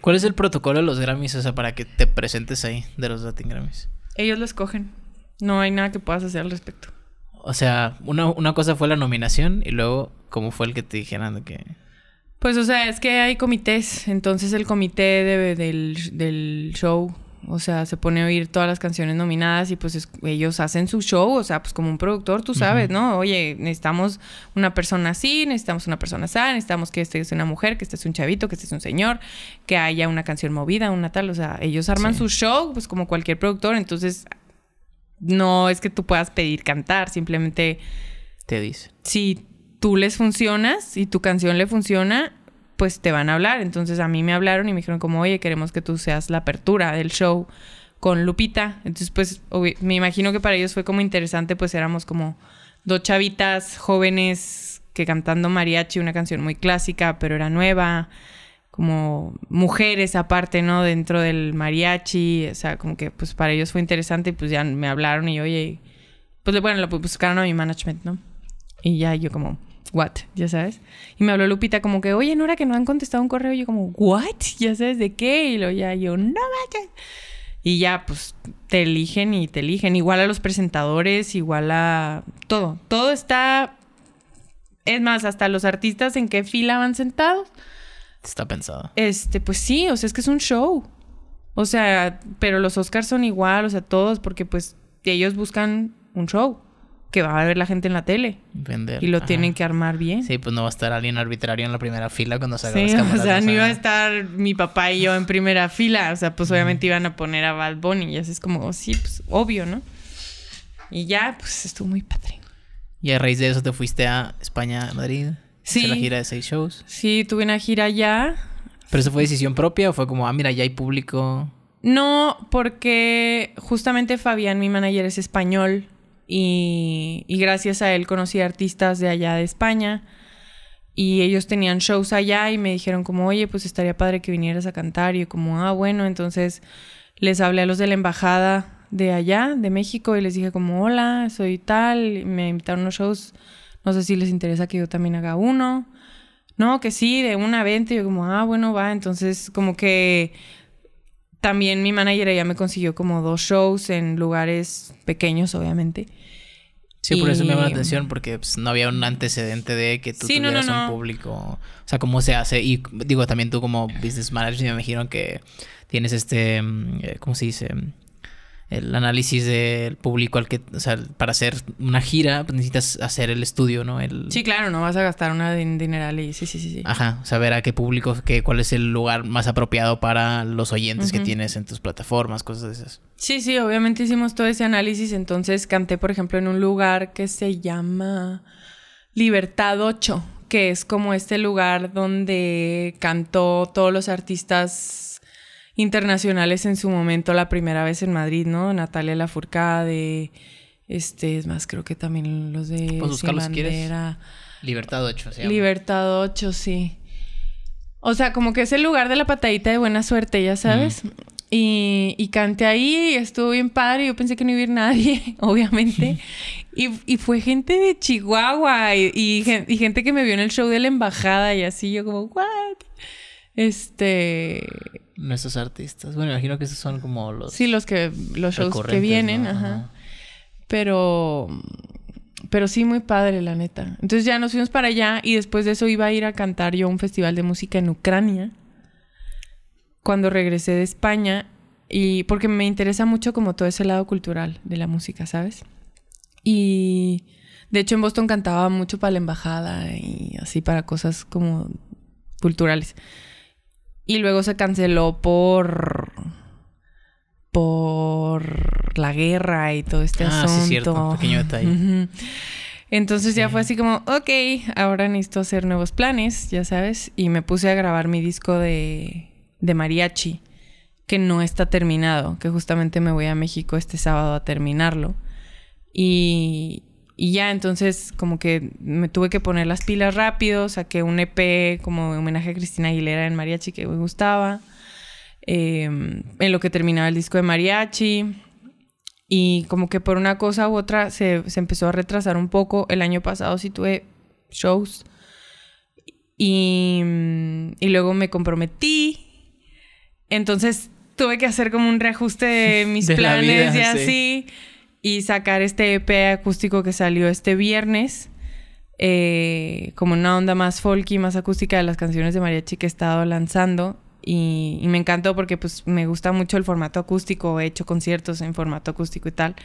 ¿Cuál es el protocolo de los Grammys? O sea, para que te presentes ahí de los Latin Grammys. Ellos lo escogen. No hay nada que puedas hacer al respecto. O sea, una, cosa fue la nominación y luego, ¿cómo fue el que te dijeron? que.? Pues, o sea, es que hay comités. Entonces, el comité de, del, del show o sea, se pone a oír todas las canciones nominadas y pues ellos hacen su show, o sea, pues como un productor, tú sabes, ¿no? Oye, necesitamos una persona así, necesitamos una persona así, necesitamos que este es una mujer, que este es un chavito, que este es un señor, que haya una canción movida, una tal, o sea, ellos arman su show, pues como cualquier productor, entonces no es que tú puedas pedir cantar, simplemente... Te dice. Si tú les funcionas y tu canción le funciona, pues te van a hablar. Entonces a mí me hablaron y me dijeron como, oye, queremos que tú seas la apertura del show con Lupita. Entonces, pues, me imagino que para ellos fue como interesante, pues éramos como dos chavitas jóvenes que cantando mariachi, una canción muy clásica, pero era nueva, como mujeres aparte, ¿no? Dentro del mariachi, o sea, como que pues para ellos fue interesante y pues ya me hablaron y oye, pues bueno, lo pues, buscaron a mi management, ¿no? Y ya yo como what, ya sabes. Y me habló Lupita como que, oye, hora que no han contestado un correo. Y yo como, what, ya sabes de qué. Y lo ya yo, no vaya. Y ya, pues, te eligen y te eligen. Igual a los presentadores, igual a todo. Todo está... Es más, hasta los artistas en qué fila van sentados. Está pensado. Este, pues sí, o sea, es que es un show. O sea, pero los Oscars son igual, o sea, todos, porque pues ellos buscan un show que va a ver la gente en la tele. Y lo tienen que armar bien. Sí, pues no va a estar alguien arbitrario en la primera fila cuando salga hagan sí, O sea, no iba a estar mi papá y yo en primera fila. O sea, pues obviamente iban a poner a Bad Bunny. Y así es como, oh, sí, pues obvio, ¿no? Y ya, pues estuvo muy padre. Y a raíz de eso te fuiste a España, a Madrid. Sí. la gira de seis shows. Sí, tuve una gira allá. ¿Pero eso fue decisión propia o fue como, ah, mira, ya hay público? No, porque justamente Fabián, mi manager, es español y, gracias a él conocí artistas de allá de España y ellos tenían shows allá y me dijeron como, oye, pues estaría padre que vinieras a cantar y yo como, ah, bueno, entonces les hablé a los de la embajada de allá, de México, y les dije como, hola, soy tal, me invitaron a unos shows, no sé si les interesa que yo también haga uno. No, que sí, de una venta, y yo como, ah, bueno, va, entonces como que también mi manager ya me consiguió como dos shows en lugares pequeños, obviamente. Sí, por eso me llamó la atención, porque pues, no había un antecedente de que tú tuvieras un público. O sea, cómo se hace. Y digo, también tú como business manager, me dijeron que tienes este. Mm, eh, ¿Cómo se dice? el análisis del público al que, o sea, para hacer una gira pues, necesitas hacer el estudio, ¿no? El... Sí, claro, no vas a gastar una dineral y sí, sí, sí, Ajá, saber a qué público, qué, cuál es el lugar más apropiado para los oyentes que tienes en tus plataformas, cosas de esas. Sí, sí, obviamente hicimos todo ese análisis, entonces canté, por ejemplo, en un lugar que se llama Libertad 8, que es como este lugar donde cantó todos los artistas internacionales en su momento, la primera vez en Madrid, ¿no? Natalia de este, es más, creo que también los de... Pues Libertad 8, Libertad 8, sí. O sea, como que es el lugar de la patadita de buena suerte, ya sabes. Y, y, canté ahí, y estuvo bien padre, yo pensé que no iba a ir nadie, obviamente. y, fue gente de Chihuahua y, gente que me vio en el show de la embajada y así, yo como, ¿what? Este. Nuestros artistas. Bueno, imagino que esos son como los. Sí, los que. los shows que vienen, ajá. Pero. Pero sí, muy padre, la neta. Entonces ya nos fuimos para allá y después de eso iba a ir a cantar yo a un festival de música en Ucrania. Cuando regresé de España y porque me interesa mucho como todo ese lado cultural de la música, ¿sabes? Y de hecho en Boston cantaba mucho para la embajada y así para cosas como culturales. Y luego se canceló por. por la guerra y todo este ah, asunto. cierto, pequeño detalle. Entonces ya fue así como, ok, ahora necesito hacer nuevos planes, ya sabes. Y me puse a grabar mi disco de, de mariachi, que no está terminado, que justamente me voy a México este sábado a terminarlo. Y, y ya entonces como que me tuve que poner las pilas rápido, saqué un EP como homenaje a Cristina Aguilera en mariachi que me gustaba, em, en lo que terminaba el disco de mariachi. Y como que por una cosa u otra se, empezó a retrasar un poco. El año pasado sí tuve shows. Y, mm, y luego me comprometí. Entonces tuve que hacer como un reajuste de mis planes y así y sacar este EP acústico que salió este viernes, eh, como una onda más folky, más acústica de las canciones de mariachi que he estado lanzando. Y, y, me encantó porque pues me gusta mucho el formato acústico, he hecho conciertos en formato acústico y tal.